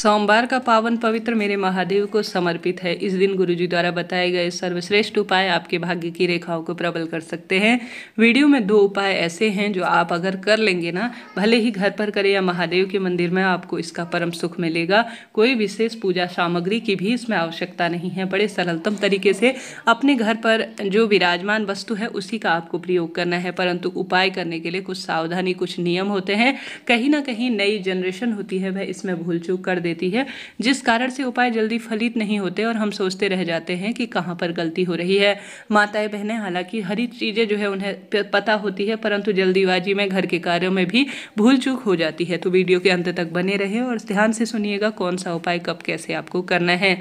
सोमवार का पावन पवित्र मेरे महादेव को समर्पित है इस दिन गुरुजी द्वारा बताए गए सर्वश्रेष्ठ उपाय आपके भाग्य की रेखाओं को प्रबल कर सकते हैं वीडियो में दो उपाय ऐसे हैं जो आप अगर कर लेंगे ना भले ही घर पर करें या महादेव के मंदिर में आपको इसका परम सुख मिलेगा कोई विशेष पूजा सामग्री की भी इसमें आवश्यकता नहीं है बड़े सरलतम तरीके से अपने घर पर जो विराजमान वस्तु है उसी का आपको प्रयोग करना है परंतु उपाय करने के लिए कुछ सावधानी कुछ नियम होते हैं कहीं ना कहीं नई जनरेशन होती है वह इसमें भूल चूक कर देती है जिस कारण से उपाय जल्दी फलित नहीं होते और हम सोचते रह जाते हैं कि कहाँ पर गलती हो रही है माताएं बहनें हालांकि हरी चीज़ें जो है उन्हें पता होती है परंतु जल्दीबाजी में घर के कार्यों में भी भूल चूक हो जाती है तो वीडियो के अंत तक बने रहें और ध्यान से सुनिएगा कौन सा उपाय कब कैसे आपको करना है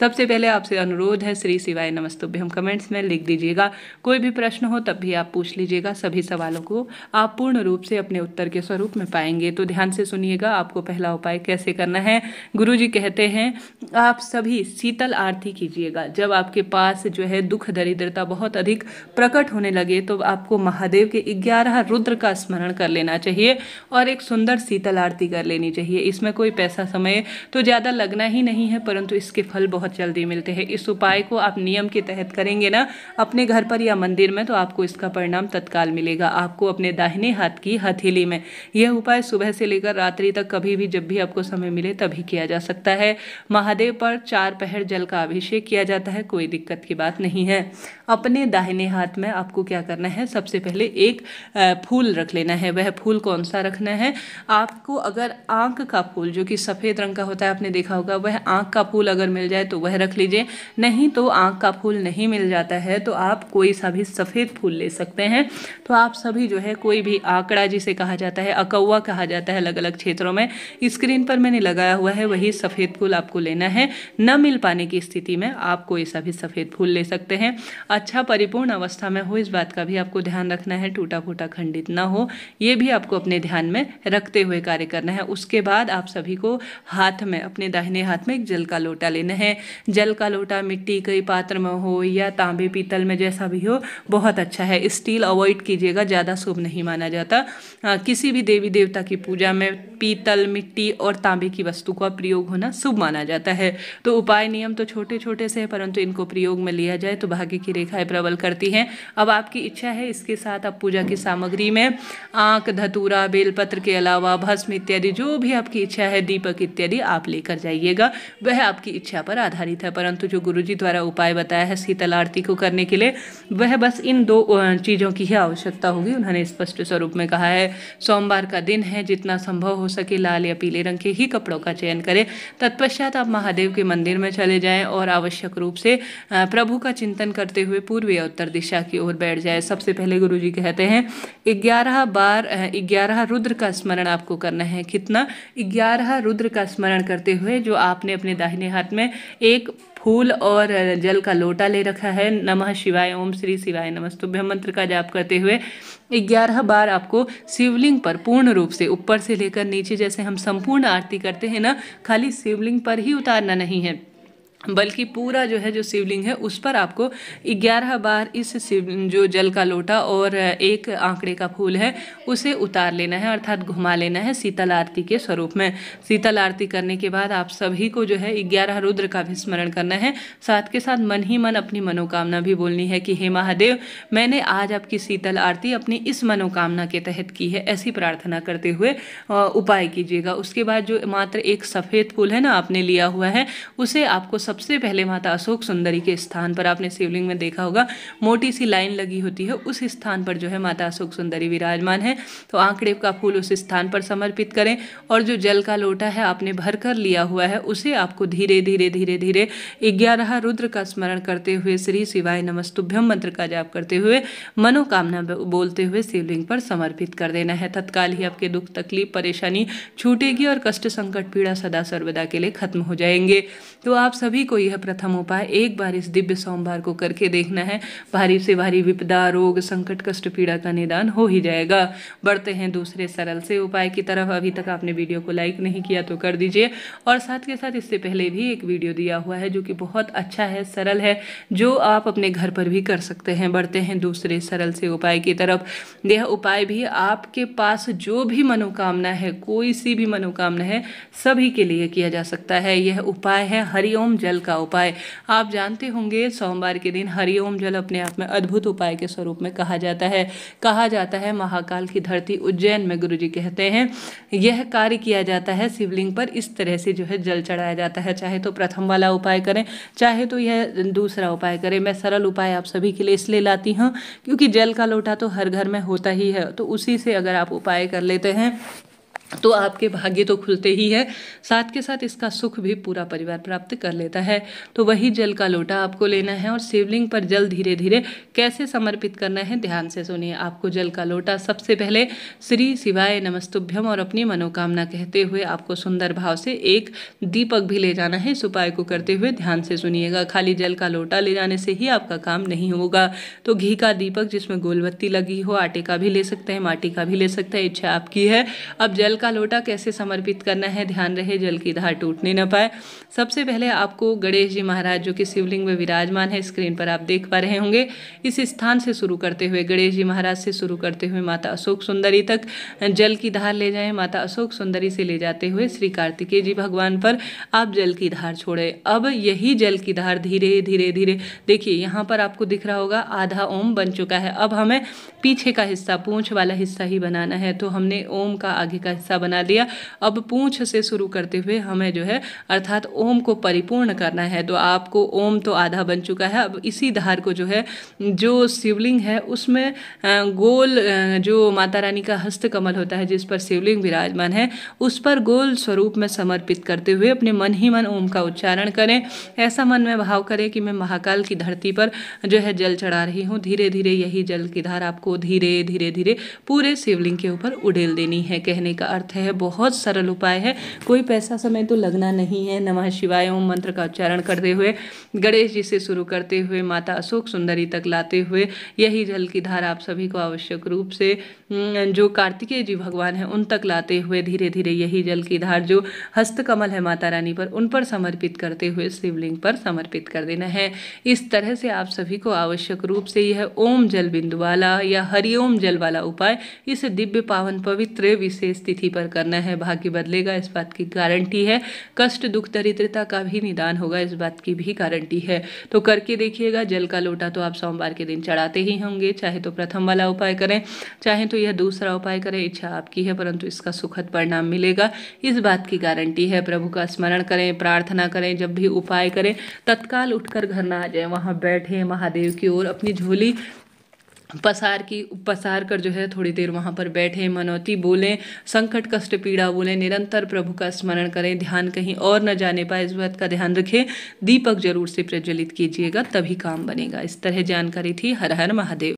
सबसे पहले आपसे अनुरोध है श्री शिवाय हम कमेंट्स में लिख दीजिएगा कोई भी प्रश्न हो तब भी आप पूछ लीजिएगा सभी सवालों को आप पूर्ण रूप से अपने उत्तर के स्वरूप में पाएंगे तो ध्यान से सुनिएगा आपको पहला उपाय कैसे करना है गुरु जी कहते हैं आप सभी शीतल आरती कीजिएगा जब आपके पास जो है दुख दरिद्रता बहुत अधिक प्रकट होने लगे तो आपको महादेव के ग्यारह रुद्र का स्मरण कर लेना चाहिए और एक सुंदर शीतल आरती कर लेनी चाहिए इसमें कोई पैसा समय तो ज़्यादा लगना ही नहीं है परंतु इसके फल बहुत जल्दी मिलते हैं इस उपाय को आप नियम के तहत करेंगे ना अपने घर पर या मंदिर में तो आपको इसका परिणाम तत्काल मिलेगा आपको अपने दाहिने हाथ की हथेली में यह उपाय सुबह से लेकर रात्रि तक कभी भी जब भी आपको समय मिले तभी भी किया जा सकता है महादेव पर चार पहर जल का अभिषेक किया जाता है कोई दिक्कत की बात नहीं है अपने दाहिने हाथ में आपको क्या करना है सबसे पहले एक फूल रख लेना है वह फूल कौन सा रखना है आपको अगर आंख का फूल जो कि सफ़ेद रंग का होता है आपने देखा होगा वह आंख का फूल अगर मिल जाए तो वह रख लीजिए नहीं तो आंख का फूल नहीं मिल जाता है तो आप कोई सा भी सफ़ेद फूल ले सकते हैं तो आप सभी जो है कोई भी आंकड़ा जिसे कहा जाता है अकौवा कहा जाता है अलग अलग क्षेत्रों में स्क्रीन पर मैंने लगाया हुआ हुआ है वही सफ़ेद फूल आपको लेना है न मिल पाने की स्थिति में आप कोई सा भी सफ़ेद फूल ले सकते हैं अच्छा परिपूर्ण अवस्था में हो इस बात का भी आपको ध्यान रखना है टूटा फूटा खंडित ना हो ये भी आपको अपने ध्यान में रखते हुए कार्य करना है उसके बाद आप सभी को हाथ में अपने दाहिने हाथ में एक जल का लोटा लेना है जल का लोटा मिट्टी के पात्र में हो या तांबे पीतल में जैसा भी हो बहुत अच्छा है स्टील अवॉइड कीजिएगा ज़्यादा शुभ नहीं माना जाता किसी भी देवी देवता की पूजा में पीतल मिट्टी और तांबे की वस्तु का प्रयोग होना शुभ माना जाता है तो उपाय नियम तो छोटे छोटे से हैं परंतु इनको प्रयोग में लिया जाए तो भाग्य की रेखाएं प्रबल करती हैं अब आपकी इच्छा है इसके साथ आप पूजा की सामग्री में आँख धतूरा बेलपत्र के अलावा भस्म इत्यादि जो भी आपकी इच्छा है दीपक इत्यादि आप लेकर जाइएगा वह आपकी इच्छा पर आधारित है परंतु जो गुरु द्वारा उपाय बताया है शीतल आरती को करने के लिए वह बस इन दो चीज़ों की ही आवश्यकता होगी उन्होंने स्पष्ट स्वरूप में कहा है सोमवार का दिन है जितना संभव हो सके लाल या पीले रंग के ही कपड़ों का चयन करें तत्पश्चात आप महादेव के मंदिर में चले जाएं और आवश्यक रूप से प्रभु का चिंतन करते हुए पूर्व या उत्तर दिशा की ओर बैठ जाए सबसे पहले गुरु जी कहते हैं ग्यारह बार ग्यारह रुद्र का स्मरण आपको करना है कितना ग्यारह रुद्र का स्मरण करते हुए जो आपने अपने दाहिने हाथ में एक फूल और जल का लोटा ले रखा है नमः शिवाय ओम श्री शिवाय नमस्तुभ्य मंत्र का जाप करते हुए ग्यारह बार आपको शिवलिंग पर पूर्ण रूप से ऊपर से लेकर नीचे जैसे हम संपूर्ण आरती करते हैं ना खाली शिवलिंग पर ही उतारना नहीं है बल्कि पूरा जो है जो शिवलिंग है उस पर आपको ग्यारह बार इस शिव जो जल का लोटा और एक आंकड़े का फूल है उसे उतार लेना है अर्थात घुमा लेना है शीतल आरती के स्वरूप में शीतल आरती करने के बाद आप सभी को जो है ग्यारह रुद्र का भी स्मरण करना है साथ के साथ मन ही मन अपनी मनोकामना भी बोलनी है कि हे महादेव मैंने आज आपकी शीतल आरती अपनी इस मनोकामना के तहत की है ऐसी प्रार्थना करते हुए उपाय कीजिएगा उसके बाद जो मात्र एक सफ़ेद फूल है ना आपने लिया हुआ है उसे आपको सबसे पहले माता अशोक सुंदरी के स्थान पर आपने शिवलिंग में देखा होगा मोटी सी लाइन लगी होती है उस स्थान पर जो है माता अशोक सुंदरी विराजमान है तो आंकड़े का फूल उस स्थान पर समर्पित करें और जो जल का लोटा है आपने भर कर लिया हुआ है उसे आपको धीरे धीरे धीरे धीरे ग्यारह रुद्र का स्मरण करते हुए श्री शिवाय नमस्तुभ्यम मंत्र का जाप करते हुए मनोकामना बोलते हुए शिवलिंग पर समर्पित कर देना है तत्काल ही आपके दुख तकलीफ परेशानी छूटेगी और कष्ट संकट पीड़ा सदा सर्वदा के लिए खत्म हो जाएंगे तो आप सभी सभी को यह प्रथम उपाय एक बार इस दिव्य सोमवार को करके देखना है भारी से भारी विपदा रोग संकट कष्ट पीड़ा का निदान हो ही जाएगा बढ़ते हैं दूसरे सरल से उपाय की तरफ अभी तक आपने वीडियो को लाइक नहीं किया तो कर दीजिए और साथ के साथ इससे पहले भी एक वीडियो दिया हुआ है जो कि बहुत अच्छा है सरल है जो आप अपने घर पर भी कर सकते हैं बढ़ते हैं दूसरे सरल से उपाय की तरफ यह उपाय भी आपके पास जो भी मनोकामना है कोई सी भी मनोकामना है सभी के लिए किया जा सकता है यह उपाय है हरिओम जल का उपाय आप जानते होंगे सोमवार के दिन हरिओम जल अपने आप में अद्भुत उपाय के स्वरूप में कहा जाता है कहा जाता है महाकाल की धरती उज्जैन में गुरु जी कहते हैं यह कार्य किया जाता है शिवलिंग पर इस तरह से जो है जल चढ़ाया जाता है चाहे तो प्रथम वाला उपाय करें चाहे तो यह दूसरा उपाय करें मैं सरल उपाय आप सभी के लिए इसलिए लाती हूँ क्योंकि जल का लोटा तो हर घर में होता ही है तो उसी से अगर आप उपाय कर लेते हैं तो आपके भाग्य तो खुलते ही है साथ के साथ इसका सुख भी पूरा परिवार प्राप्त कर लेता है तो वही जल का लोटा आपको लेना है और शिवलिंग पर जल धीरे धीरे कैसे समर्पित करना है ध्यान से सुनिए आपको जल का लोटा सबसे पहले श्री शिवाय नमस्तुभ्यम और अपनी मनोकामना कहते हुए आपको सुंदर भाव से एक दीपक भी ले जाना है इस उपाय को करते हुए ध्यान से सुनिएगा खाली जल का लोटा ले जाने से ही आपका काम नहीं होगा तो घी का दीपक जिसमें गोलबत्ती लगी हो आटे का भी ले सकते हैं माटी का भी ले सकते हैं इच्छा आपकी है अब जल का लोटा कैसे समर्पित करना है ध्यान रहे जल की धार टूटने न पाए सबसे पहले आपको गणेश जी महाराज जो कि शिवलिंग में विराजमान है स्क्रीन पर आप देख पा रहे होंगे इस स्थान से शुरू करते हुए गणेश जी महाराज से शुरू करते हुए माता अशोक सुंदरी तक जल की धार ले जाएं माता अशोक सुंदरी से ले जाते हुए श्री कार्तिकेय जी भगवान पर आप जल की धार छोड़े अब यही जल की धार धीरे धीरे धीरे देखिए यहाँ पर आपको दिख रहा होगा आधा ओम बन चुका है अब हमें पीछे का हिस्सा पूँछ वाला हिस्सा ही बनाना है तो हमने ओम का आगे का हिस्सा बना लिया अब पूंछ से शुरू करते हुए हमें जो है अर्थात ओम को परिपूर्ण करना है तो आपको ओम तो आधा बन चुका है अब इसी धार को जो है जो शिवलिंग है उसमें गोल जो माता रानी का हस्त कमल होता है जिस पर शिवलिंग विराजमान है उस पर गोल स्वरूप में समर्पित करते हुए अपने मन ही मन ओम का उच्चारण करें ऐसा मन में भाव करें कि मैं महाकाल की धरती पर जो है जल चढ़ा रही हूँ धीरे धीरे यही जल की धार आपको धीरे धीरे धीरे पूरे शिवलिंग के ऊपर उड़ेल देनी है कहने का अर्थ है बहुत सरल उपाय है कोई पैसा समय तो लगना नहीं है नमः शिवाय ओम मंत्र का उच्चारण करते हुए गणेश जी से शुरू करते हुए माता अशोक सुंदरी तक लाते हुए यही जल की धारा आप सभी को आवश्यक रूप से जो कार्तिकेय जी भगवान हैं उन तक लाते हुए धीरे धीरे यही जल की धार जो हस्तकमल है माता रानी पर उन पर समर्पित करते हुए शिवलिंग पर समर्पित कर देना है इस तरह से आप सभी को आवश्यक रूप से यह ओम जल बिंदु वाला या हरिओम जल वाला उपाय इस दिव्य पावन पवित्र विशेष तिथि धरती पर करना है भाग्य बदलेगा इस बात की गारंटी है कष्ट दुख दरिद्रता का भी निदान होगा इस बात की भी गारंटी है तो करके देखिएगा जल का लोटा तो आप सोमवार के दिन चढ़ाते ही होंगे चाहे तो प्रथम वाला उपाय करें चाहे तो यह दूसरा उपाय करें इच्छा आपकी है परंतु इसका सुखद परिणाम मिलेगा इस बात की गारंटी है प्रभु का स्मरण करें प्रार्थना करें जब भी उपाय करें तत्काल उठकर घर ना आ जाए वहाँ बैठे महादेव की ओर अपनी झोली पसार की पसार कर जो है थोड़ी देर वहाँ पर बैठे मनौती बोलें संकट कष्ट पीड़ा बोलें निरंतर प्रभु का स्मरण करें ध्यान कहीं और न जाने पाए इस बात का ध्यान रखें दीपक जरूर से प्रज्वलित कीजिएगा तभी काम बनेगा इस तरह जानकारी थी हर हर महादेव